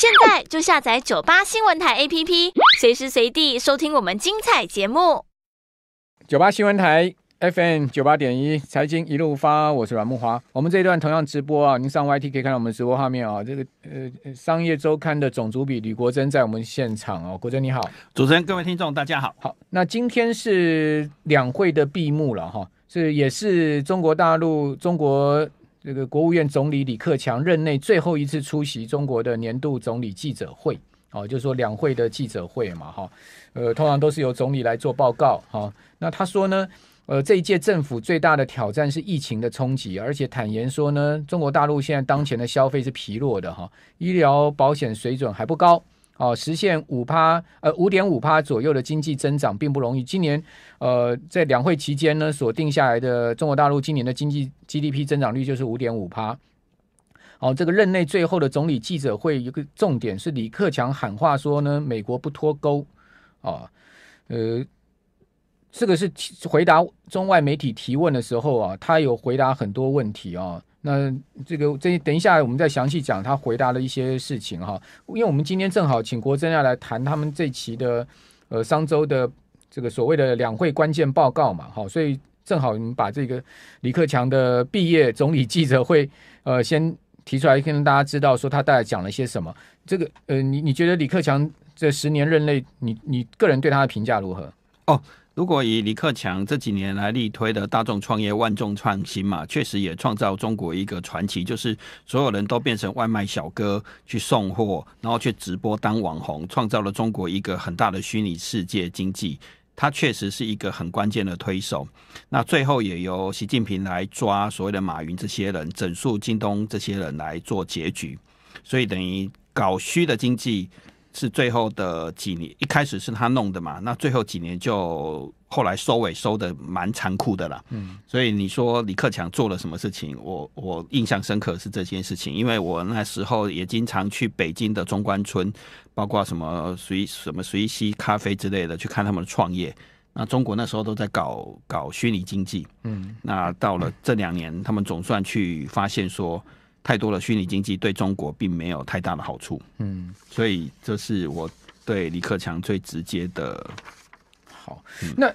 现在就下载九八新闻台 APP，随时随地收听我们精彩节目。九八新闻台 FM 九八点一，财经一路发，我是阮木华。我们这一段同样直播啊，您上 YT 可以看到我们直播画面啊。这个呃，商业周刊的总主笔吕国珍在我们现场啊，国珍你好，主持人各位听众大家好。好，那今天是两会的闭幕了哈，是也是中国大陆中国。这个国务院总理李克强任内最后一次出席中国的年度总理记者会，哦，就是说两会的记者会嘛，哈，呃，通常都是由总理来做报告，哈，那他说呢，呃，这一届政府最大的挑战是疫情的冲击，而且坦言说呢，中国大陆现在当前的消费是疲弱的，哈，医疗保险水准还不高。哦，实现五趴呃五点五趴左右的经济增长并不容易。今年呃在两会期间呢，所定下来的中国大陆今年的经济 GDP 增长率就是五点五趴。哦，这个任内最后的总理记者会一个重点是李克强喊话说呢，美国不脱钩啊，呃，这个是回答中外媒体提问的时候啊，他有回答很多问题啊。那这个这等一下我们再详细讲他回答的一些事情哈，因为我们今天正好请国珍要来谈他们这期的呃商周的这个所谓的两会关键报告嘛好，所以正好我们把这个李克强的毕业总理记者会呃先提出来跟大家知道说他大概讲了些什么。这个呃你你觉得李克强这十年任内你你个人对他的评价如何？哦。如果以李克强这几年来力推的大众创业万众创新嘛，确实也创造中国一个传奇，就是所有人都变成外卖小哥去送货，然后去直播当网红，创造了中国一个很大的虚拟世界经济。它确实是一个很关键的推手。那最后也由习近平来抓所谓的马云这些人，整肃京东这些人来做结局。所以等于搞虚的经济。是最后的几年，一开始是他弄的嘛，那最后几年就后来收尾收的蛮残酷的了。嗯，所以你说李克强做了什么事情，我我印象深刻是这件事情，因为我那时候也经常去北京的中关村，包括什么随什么随息咖啡之类的，去看他们的创业。那中国那时候都在搞搞虚拟经济，嗯，那到了这两年，他们总算去发现说。太多了，虚拟经济对中国并没有太大的好处。嗯，所以这是我对李克强最直接的。好，那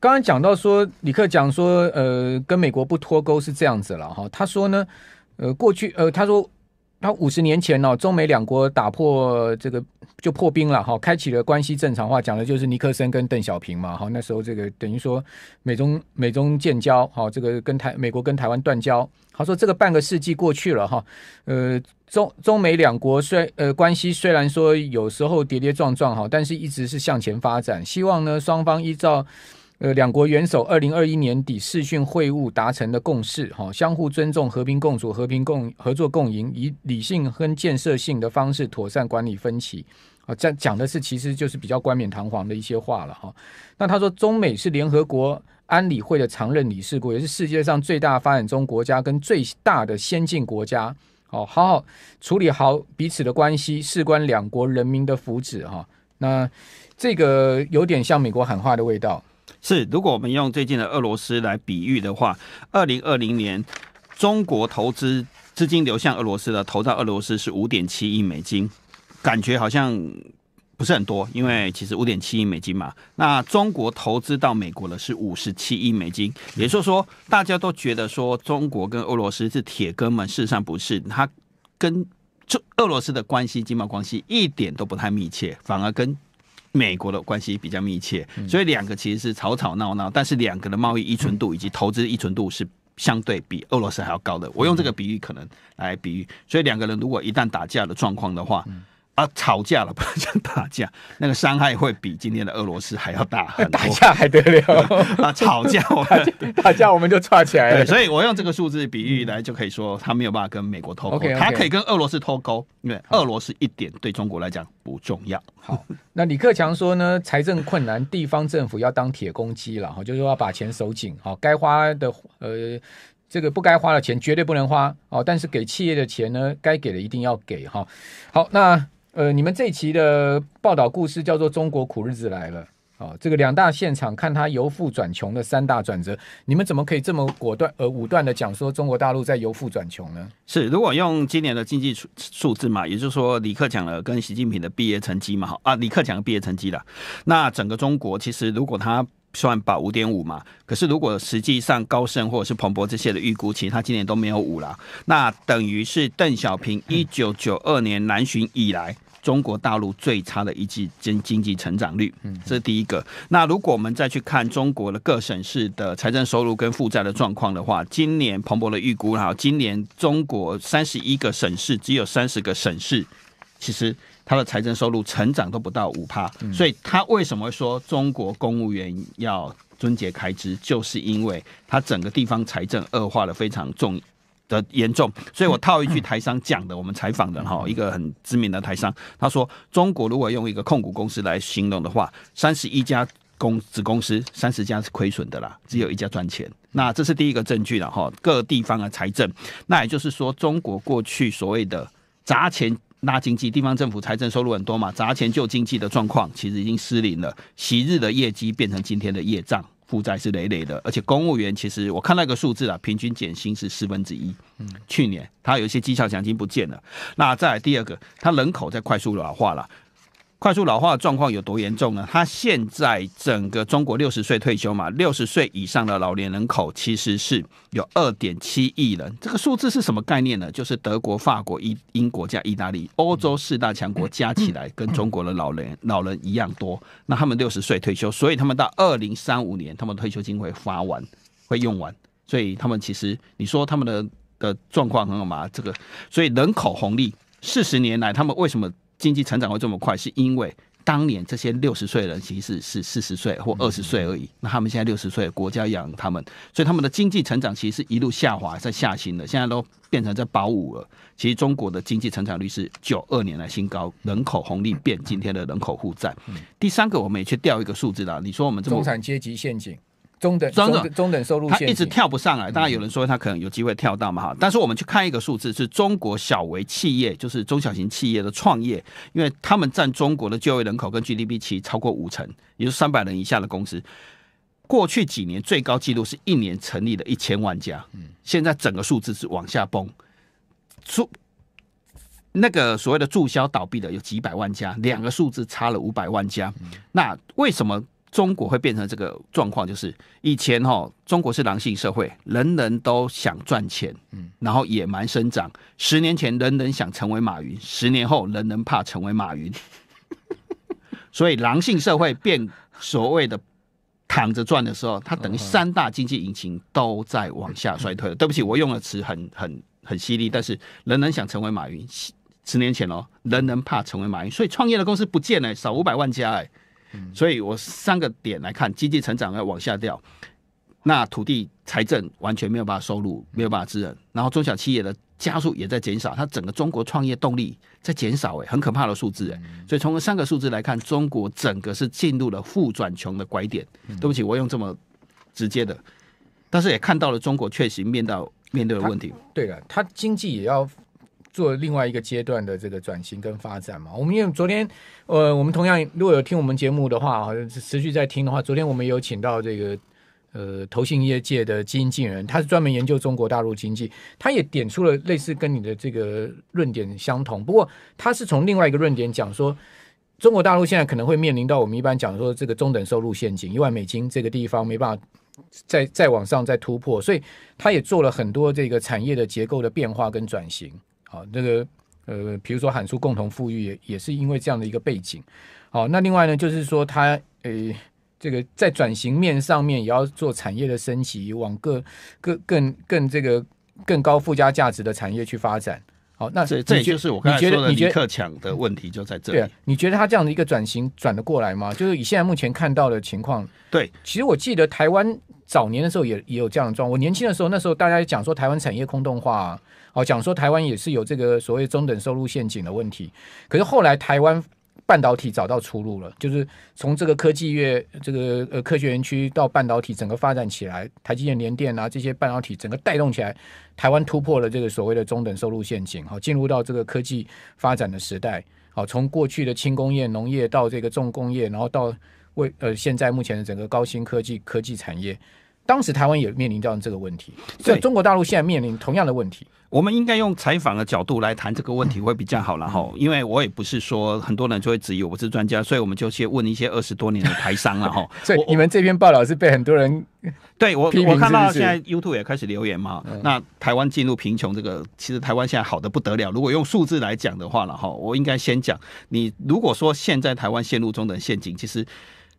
刚刚讲到说，李克讲说，呃，跟美国不脱钩是这样子了哈。他说呢，呃，过去，呃，他说。那五十年前呢，中美两国打破这个就破冰了哈，开启了关系正常化，讲的就是尼克森跟邓小平嘛哈。那时候这个等于说美中美中建交哈，这个跟台美国跟台湾断交。他说这个半个世纪过去了哈，呃，中中美两国虽呃关系虽然说有时候跌跌撞撞哈，但是一直是向前发展。希望呢双方依照。呃，两国元首二零二一年底视讯会晤达成的共识，哈，相互尊重、和平共处、和平共合作共赢，以理性跟建设性的方式妥善管理分歧，啊，这讲的是其实就是比较冠冕堂皇的一些话了，哈。那他说，中美是联合国安理会的常任理事国，也是世界上最大发展中国家跟最大的先进国家，哦，好好处理好彼此的关系，事关两国人民的福祉，哈。那这个有点像美国喊话的味道。是，如果我们用最近的俄罗斯来比喻的话，二零二零年，中国投资资金流向俄罗斯的投到俄罗斯是五点七亿美金，感觉好像不是很多，因为其实五点七亿美金嘛。那中国投资到美国的是五十七亿美金，也就是说，大家都觉得说中国跟俄罗斯是铁哥们，事实上不是，他跟这俄罗斯的关系经贸关系一点都不太密切，反而跟。美国的关系比较密切，所以两个其实是吵吵闹闹，但是两个的贸易依存度以及投资依存度是相对比俄罗斯还要高的。我用这个比喻可能来比喻，所以两个人如果一旦打架的状况的话。啊，吵架了 不讲打架，那个伤害会比今天的俄罗斯还要大很多。打架还得了？啊，吵架我打架我们就串起来了。对，所以我用这个数字比喻来，就可以说他没有办法跟美国脱钩，他可以跟俄罗斯脱钩，因为俄罗斯一点对中国来讲不重要。好，那李克强说呢，财政困难，地方政府要当铁公鸡了哈，就是说要把钱收紧，好，该花的呃这个不该花的钱绝对不能花哦，但是给企业的钱呢，该给的一定要给哈。好，那。呃，你们这一期的报道故事叫做《中国苦日子来了》。啊，这个两大现场看他由富转穷的三大转折，你们怎么可以这么果断、呃武断的讲说中国大陆在由富转穷呢？是，如果用今年的经济数数字嘛，也就是说李克强的跟习近平的毕业成绩嘛，哈啊，李克强的毕业成绩了，那整个中国其实如果他算把五点五嘛，可是如果实际上高盛或者是彭博这些的预估，其实他今年都没有五了。那等于是邓小平一九九二年南巡以来。中国大陆最差的一季经经济成长率，这是第一个。那如果我们再去看中国的各省市的财政收入跟负债的状况的话，今年彭博的预估，哈，今年中国三十一个省市，只有三十个省市，其实它的财政收入成长都不到五帕。所以，他为什么说中国公务员要终结开支，就是因为他整个地方财政恶化了非常重。的严重，所以我套一句台商讲的，我们采访的哈，一个很知名的台商，他说，中国如果用一个控股公司来形容的话，三十一家公子公司，三十家是亏损的啦，只有一家赚钱，那这是第一个证据了哈。各地方的财政，那也就是说，中国过去所谓的砸钱拉经济，地方政府财政收入很多嘛，砸钱救经济的状况，其实已经失灵了，昔日的业绩变成今天的业障，负债是累累的，而且公务员其实我看那个数字啊，平均减薪是四分之一。嗯，去年他有一些绩效奖金不见了。那再第二个，他人口在快速老化了。快速老化的状况有多严重呢？他现在整个中国六十岁退休嘛，六十岁以上的老年人口其实是有二点七亿人。这个数字是什么概念呢？就是德国、法国、英英国加意大利，欧洲四大强国加起来，跟中国的老人老人一样多。那他们六十岁退休，所以他们到二零三五年，他们退休金会发完，会用完。所以他们其实你说他们的的状况很好吗？这个，所以人口红利四十年来，他们为什么？经济成长会这么快，是因为当年这些六十岁人其实是四十岁或二十岁而已。那他们现在六十岁，国家养他们，所以他们的经济成长其实一路下滑，在下行的。现在都变成在保五了。其实中国的经济成长率是九二年来新高，人口红利变今天的人口负债。第三个，我们也去掉一个数字啦。你说我们中产阶级陷阱。中等中等中等收入，他一直跳不上来。当然有人说他可能有机会跳到嘛哈，但是我们去看一个数字，是中国小微企业，就是中小型企业的创业，因为他们占中国的就业人口跟 GDP 其超过五成，也就是三百人以下的公司，过去几年最高纪录是一年成立了一千万家，嗯，现在整个数字是往下崩，注那个所谓的注销倒闭的有几百万家，两个数字差了五百万家，那为什么？中国会变成这个状况，就是以前哈，中国是狼性社会，人人都想赚钱，嗯，然后野蛮生长。十年前，人人想成为马云；，十年后，人人怕成为马云。所以，狼性社会变所谓的躺着赚的时候，它等于三大经济引擎都在往下衰退了。对不起，我用的词很很很犀利，但是人人想成为马云，十年前哦，人人怕成为马云，所以创业的公司不见了，少五百万家哎。所以，我三个点来看，经济成长要往下掉，那土地财政完全没有办法收入，没有办法支援，然后中小企业的加速也在减少，它整个中国创业动力在减少，哎，很可怕的数字，哎，所以从三个数字来看，中国整个是进入了负转穷的拐点。对不起，我用这么直接的，但是也看到了中国确实面到面对的问题。对了，它经济也要。做另外一个阶段的这个转型跟发展嘛。我们因为昨天，呃，我们同样如果有听我们节目的话，好像是持续在听的话，昨天我们有请到这个呃，投信业界的经理人，他是专门研究中国大陆经济，他也点出了类似跟你的这个论点相同，不过他是从另外一个论点讲说，中国大陆现在可能会面临到我们一般讲说这个中等收入陷阱，一万美金这个地方没办法再再往上再突破，所以他也做了很多这个产业的结构的变化跟转型。啊，那个呃，比如说喊出共同富裕，也也是因为这样的一个背景。好，那另外呢，就是说它，呃，这个在转型面上面也要做产业的升级，往各各更更这个更高附加价值的产业去发展。好，那这这就是我刚刚说的李克强的问题就在这里。你觉得他这样的一个转型转得过来吗？就是以现在目前看到的情况，对，其实我记得台湾。早年的时候也也有这样的状况。我年轻的时候，那时候大家讲说台湾产业空洞化，哦，讲说台湾也是有这个所谓中等收入陷阱的问题。可是后来台湾半导体找到出路了，就是从这个科技业、这个呃科学园区到半导体整个发展起来，台积电、联电啊这些半导体整个带动起来，台湾突破了这个所谓的中等收入陷阱，好，进入到这个科技发展的时代。好，从过去的轻工业、农业到这个重工业，然后到为呃，现在目前的整个高新科技科技产业，当时台湾也面临到这个问题，所以中国大陆现在面临同样的问题。我们应该用采访的角度来谈这个问题会比较好了哈，因为我也不是说很多人就会质疑我不是专家，所以我们就去问一些二十多年的台商了哈。以你们这篇报道是被很多人 对我我看到现在 YouTube 也开始留言嘛？那台湾进入贫穷这个，其实台湾现在好的不得了。如果用数字来讲的话了哈，我应该先讲你如果说现在台湾陷入中等陷阱，其实。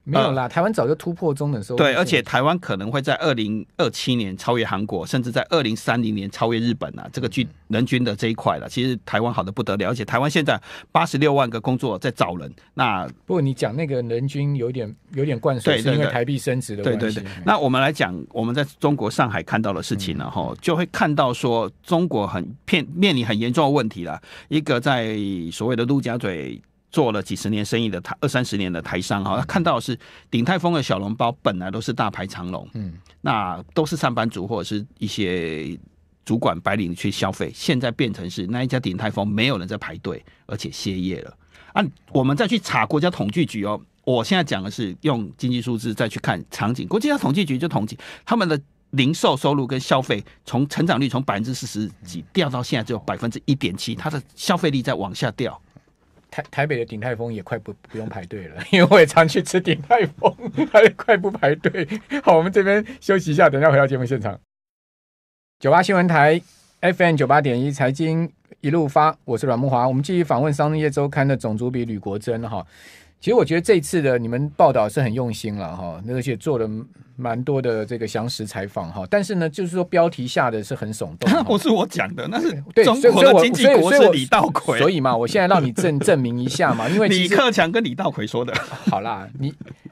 没有啦，台湾早就突破中等收入。对，而且台湾可能会在二零二七年超越韩国，甚至在二零三零年超越日本啊！这个均人均的这一块了，其实台湾好的不得了，而且台湾现在八十六万个工作在找人。那不过你讲那个人均有点有点灌是因为台币升值的问题。对对对。那我们来讲，我们在中国上海看到的事情了哈，就会看到说中国很面面临很严重的问题了。一个在所谓的陆家嘴。做了几十年生意的台二三十年的台商哈，他看到是鼎泰丰的小笼包本来都是大排长龙，嗯，那都是上班族或者是一些主管白领去消费，现在变成是那一家鼎泰丰没有人在排队，而且歇业了。按我们再去查国家统计局哦，我现在讲的是用经济数字再去看场景，国家统计局就统计他们的零售收入跟消费，从成长率从百分之四十几掉到现在只有百分之一点七，它的消费力在往下掉。台北的鼎泰丰也快不不用排队了，因为我也常去吃鼎泰丰，它快不排队。好，我们这边休息一下，等下回到节目现场。九八新闻台 FM 九八点一财经一路发，我是阮木华，我们继续访问商业周刊的总主笔吕国珍哈。其实我觉得这次的你们报道是很用心了哈，而且做了蛮多的这个详实采访哈。但是呢，就是说标题下的是很耸动。那 不是我讲的，那是中国的经济国是李道奎。所以嘛，我现在让你证证明一下嘛，因为李克强跟李道奎说的。好啦，你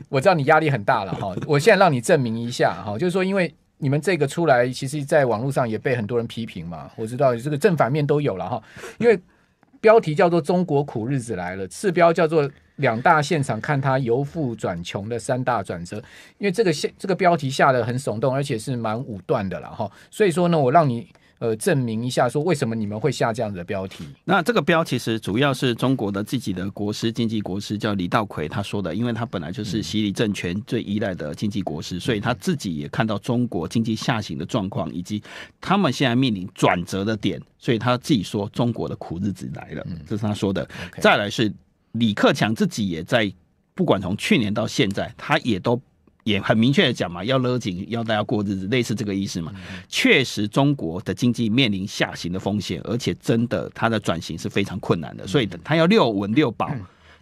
我知道你压力很大了哈。我现在让你证明一下哈，就是说因为你们这个出来，其实在网络上也被很多人批评嘛。我知道这个正反面都有了哈，因为标题叫做“中国苦日子来了”，次标叫做。两大现场看他由富转穷的三大转折，因为这个现这个标题下的很耸动，而且是蛮武断的了哈。所以说呢，我让你呃证明一下，说为什么你们会下这样子的标题。那这个标其实主要是中国的自己的国师经济国师叫李道奎他说的，因为他本来就是习李政权最依赖的经济国师，所以他自己也看到中国经济下行的状况，以及他们现在面临转折的点，所以他自己说中国的苦日子来了，这是他说的。再来是。李克强自己也在，不管从去年到现在，他也都也很明确的讲嘛，要勒紧，要大家过日子，类似这个意思嘛。确实，中国的经济面临下行的风险，而且真的它的转型是非常困难的。所以，等他要六稳六保，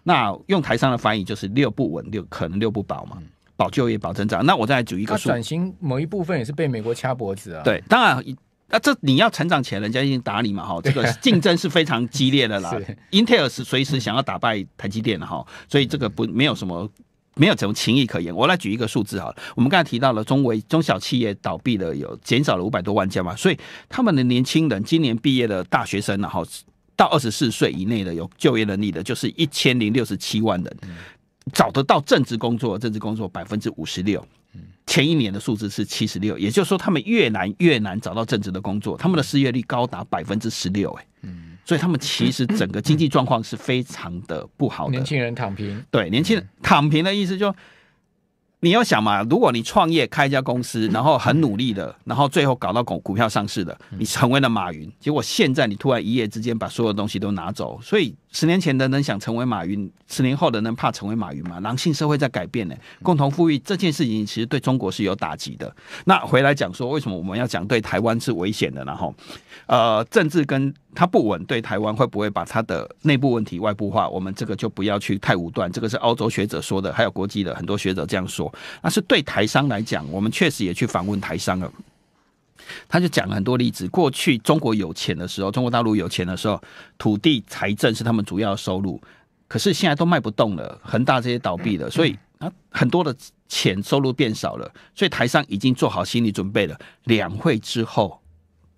那用台商的翻译就是六不稳六可能六不保嘛，保就业、保增长。那我再举一个数，转型某一部分也是被美国掐脖子啊。对，当然。那这你要成长起来，人家已经打你嘛哈，这个竞争是非常激烈的啦。Intel 是随时想要打败台积电的哈，所以这个不没有什么没有什么情谊可言。我来举一个数字啊，我们刚才提到了中微中小企业倒闭的有减少了五百多万家嘛，所以他们的年轻人今年毕业的大学生然后到二十四岁以内的有就业能力的，就是一千零六十七万人，找得到正职工作，正职工作百分之五十六。前一年的数字是七十六，也就是说，他们越难越难找到正职的工作，他们的失业率高达百分之十六，哎，嗯，所以他们其实整个经济状况是非常的不好的。年轻人躺平，对，年轻人躺平的意思就，你要想嘛，如果你创业开一家公司，然后很努力的，然后最后搞到股股票上市的，你成为了马云，结果现在你突然一夜之间把所有东西都拿走，所以。十年前的人想成为马云，十年后的人怕成为马云吗？狼性社会在改变呢。共同富裕这件事情，其实对中国是有打击的。那回来讲说，为什么我们要讲对台湾是危险的呢？哈，呃，政治跟他不稳，对台湾会不会把他的内部问题外部化？我们这个就不要去太武断。这个是欧洲学者说的，还有国际的很多学者这样说。那是对台商来讲，我们确实也去访问台商了。他就讲了很多例子，过去中国有钱的时候，中国大陆有钱的时候，土地财政是他们主要收入，可是现在都卖不动了，恒大这些倒闭了，所以啊，很多的钱收入变少了，所以台商已经做好心理准备了。两会之后，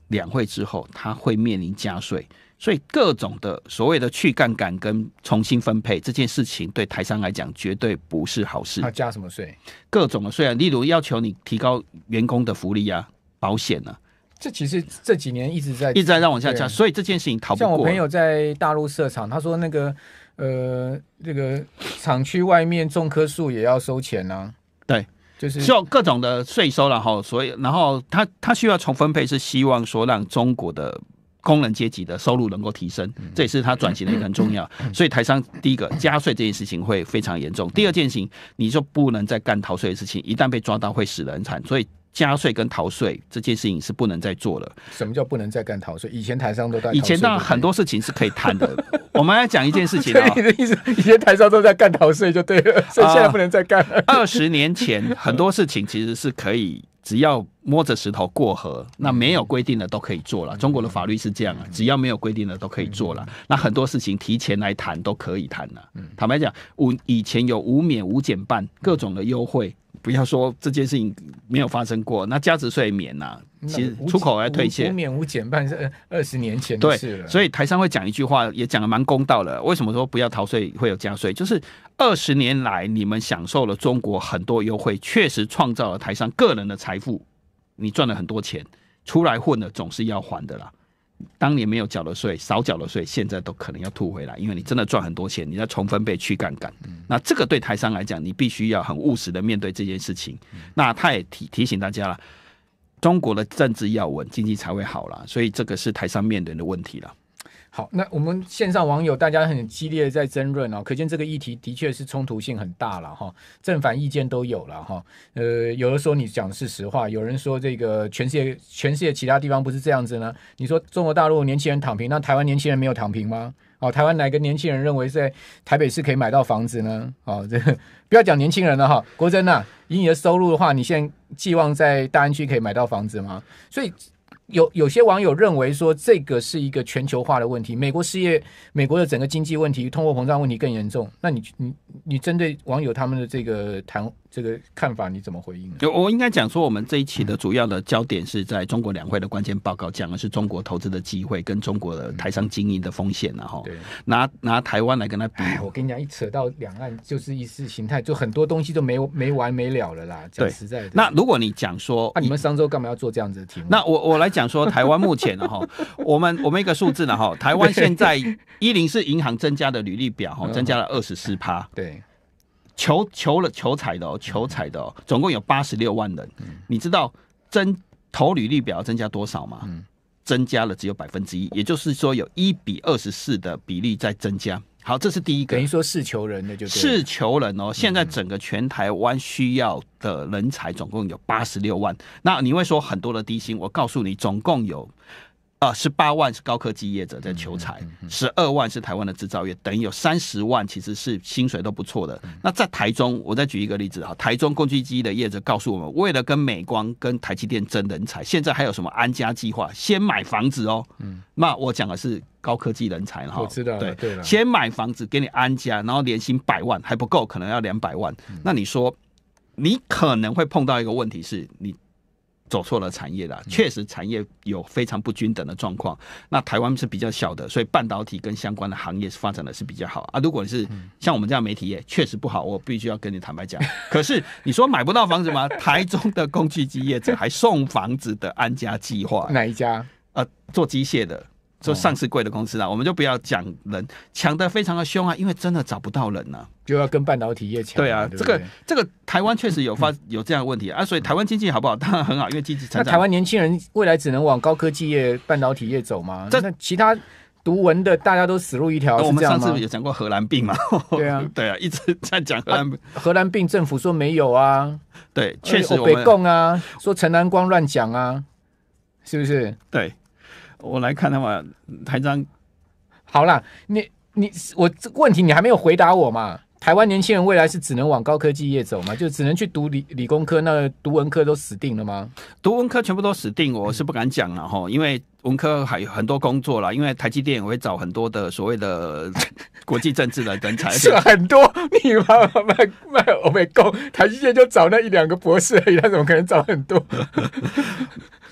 两会之后，他会面临加税，所以各种的所谓的去杠杆跟重新分配这件事情，对台商来讲绝对不是好事。要加什么税？各种的税，啊，例如要求你提高员工的福利啊。保险呢？这其实这几年一直在一直在让往下降，所以这件事情逃不过。像我朋友在大陆设厂，他说那个呃，这个厂区外面种棵树也要收钱呢。对，就是收各种的税收了后所以，然后他他需要重分配，是希望说让中国的工人阶级的收入能够提升，这也是他转型的一个很重要。所以，台商第一个加税这件事情会非常严重。第二件事情，你就不能再干逃税的事情，一旦被抓到，会死人很惨。所以。加税跟逃税这件事情是不能再做了。什么叫不能再干逃税？以前台上都在，以前然很多事情是可以谈的。我们来讲一件事情，你的意思，以前台上都在干逃税就对了，所以现在不能再干。二十年前很多事情其实是可以，只要摸着石头过河，那没有规定的都可以做了。中国的法律是这样啊，只要没有规定的都可以做了。那很多事情提前来谈都可以谈了。坦白讲，五以前有无免无减半各种的优惠。不要说这件事情没有发生过，那加值税免呐，其实出口要退税，免无减半是二十年前的事了。所以台商会讲一句话，也讲的蛮公道了。为什么说不要逃税会有加税？就是二十年来你们享受了中国很多优惠，确实创造了台商个人的财富，你赚了很多钱，出来混的总是要还的啦。当年没有缴的税，少缴的税，现在都可能要吐回来，因为你真的赚很多钱，你要重分配去杠杆。那这个对台商来讲，你必须要很务实的面对这件事情。那他也提提醒大家了，中国的政治要稳，经济才会好了。所以这个是台商面临的问题了。好，那我们线上网友大家很激烈的在争论哦，可见这个议题的确是冲突性很大了哈，正反意见都有了哈。呃，有的说你讲的是实话，有人说这个全世界全世界其他地方不是这样子呢？你说中国大陆年轻人躺平，那台湾年轻人没有躺平吗？哦，台湾哪个年轻人认为在台北市可以买到房子呢？哦，这个不要讲年轻人了哈，国珍呐，以你的收入的话，你现在寄望在大湾区可以买到房子吗？所以。有有些网友认为说这个是一个全球化的问题，美国失业、美国的整个经济问题、通货膨胀问题更严重。那你、你、你针对网友他们的这个谈？这个看法你怎么回应？我我应该讲说，我们这一期的主要的焦点是在中国两会的关键报告，讲的是中国投资的机会跟中国的台商经营的风险，然后拿拿台湾来跟他比。我跟你讲，一扯到两岸就是意识形态，就很多东西都没没完没了了啦。讲实在的。那如果你讲说，你们上周干嘛要做这样子的题目？那我我来讲说，台湾目前呢，哈，我们我们一个数字呢，哈，台湾现在一零四银行增加的履历表，哈，增加了二十四趴。对。求求了求财的哦，求财的哦，总共有八十六万人。你知道增投履历表增加多少吗？增加了只有百分之一，也就是说有一比二十四的比例在增加。好，这是第一个。等于说是求人的就。是求人哦，现在整个全台湾需要的人才总共有八十六万。那你会说很多的低薪？我告诉你，总共有。啊，十八万是高科技业者在求财，十二万是台湾的制造业，等于有三十万其实是薪水都不错的。那在台中，我再举一个例子哈，台中工具机的业者告诉我们，为了跟美光、跟台积电争人才，现在还有什么安家计划？先买房子哦。嗯，那我讲的是高科技人才哈，我知道，对对。先买房子给你安家，然后年薪百万还不够，可能要两百万。那你说，你可能会碰到一个问题是你。走错了产业了，确实产业有非常不均等的状况。那台湾是比较小的，所以半导体跟相关的行业是发展的是比较好啊。如果是像我们这样媒体业，确实不好，我必须要跟你坦白讲。可是你说买不到房子吗？台中的工具机业者还送房子的安家计划，哪一家？呃，做机械的。说上市贵的公司啊，我们就不要讲人抢的非常的凶啊，因为真的找不到人呢，就要跟半导体业抢。对啊，这个这个台湾确实有发 有这样的问题啊，所以台湾经济好不好？当然很好，因为经济。那台湾年轻人未来只能往高科技业、半导体业走吗？那其他读文的大家都死路一条。我们上次有讲过荷兰病嘛？对啊，对啊，一直在讲荷兰荷兰病，政府说没有啊，对，确实被供啊，说陈南光乱讲啊，是不是？对。我来看他们，台长，好啦，你你我这问题你还没有回答我嘛。台湾年轻人未来是只能往高科技业走吗？就只能去读理理工科？那读文科都死定了吗？读文科全部都死定，我是不敢讲了哈，因为文科还有很多工作啦，因为台积电也会找很多的所谓的 国际政治的人才，是很多。你忘卖卖欧美工，台积电就找那一两个博士而已，他怎么可能找很多？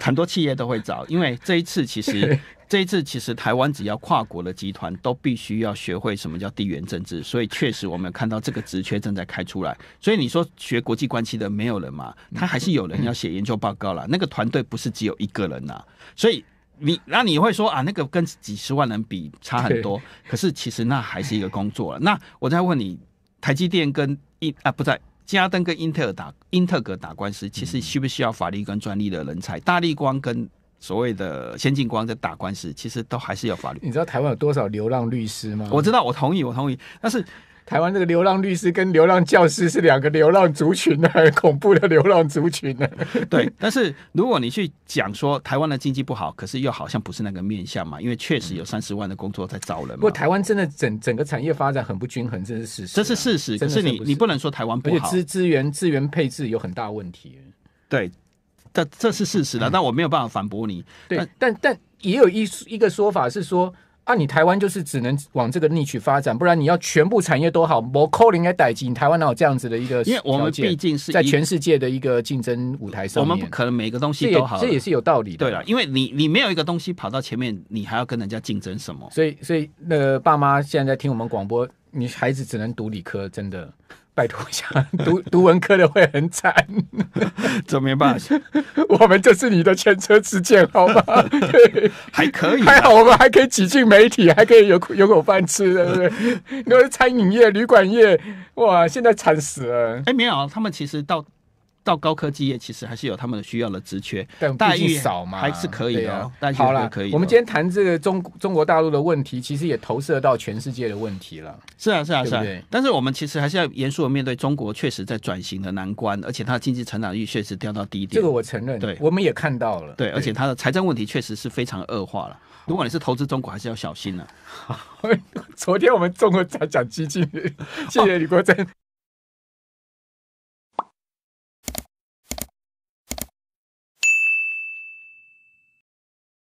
很多企业都会找，因为这一次其实。这次其实台湾只要跨国的集团都必须要学会什么叫地缘政治，所以确实我们看到这个职缺正在开出来。所以你说学国际关系的没有人嘛？他还是有人要写研究报告了。那个团队不是只有一个人呐。所以你那你会说啊，那个跟几十万人比差很多。可是其实那还是一个工作了。那我再问你，台积电跟英啊不在加登跟英特尔打英特尔打官司，其实需不需要法律跟专利的人才？大力光跟。所谓的先进光在打官司，其实都还是有法律。你知道台湾有多少流浪律师吗？我知道，我同意，我同意。但是台湾这个流浪律师跟流浪教师是两个流浪族群呢，恐怖的流浪族群呢。对，但是如果你去讲说台湾的经济不好，可是又好像不是那个面相嘛，因为确实有三十万的工作在招人。不过台湾真的整整个产业发展很不均衡，这是事实。这是事实，可是你你不能说台湾不好，资资源资源配置有很大问题。对。这这是事实了，那我没有办法反驳你。对，但但也有一一个说法是说啊，你台湾就是只能往这个逆取发展，不然你要全部产业都好，摩柯林也逮进台湾，哪有这样子的一个，因为我们毕竟是在全世界的一个竞争舞台上我们不可能每个东西都好，这也是有道理的。对了，因为你你没有一个东西跑到前面，你还要跟人家竞争什么？所以所以，那爸妈现在听我们广播，你孩子只能读理科，真的。拜托一下，读读文科的会很惨，怎么办？我们这是你的前车之鉴，好吗？还可以，还好，我们还可以挤进媒体，还可以有有口饭吃，对不对？那餐饮业、旅馆业，哇，现在惨死了。哎，没有，他们其实到。到高科技业其实还是有他们的需要的职缺，但毕竟少嘛，还是可以的。好了，我们今天谈这个中中国大陆的问题，其实也投射到全世界的问题了。是啊，是啊，是啊。但是我们其实还是要严肃的面对中国确实在转型的难关，而且它的经济成长率确实掉到低点。这个我承认，对，我们也看到了。对，而且它的财政问题确实是非常恶化了。如果你是投资中国，还是要小心了。昨天我们中国才讲基金，谢谢李国珍。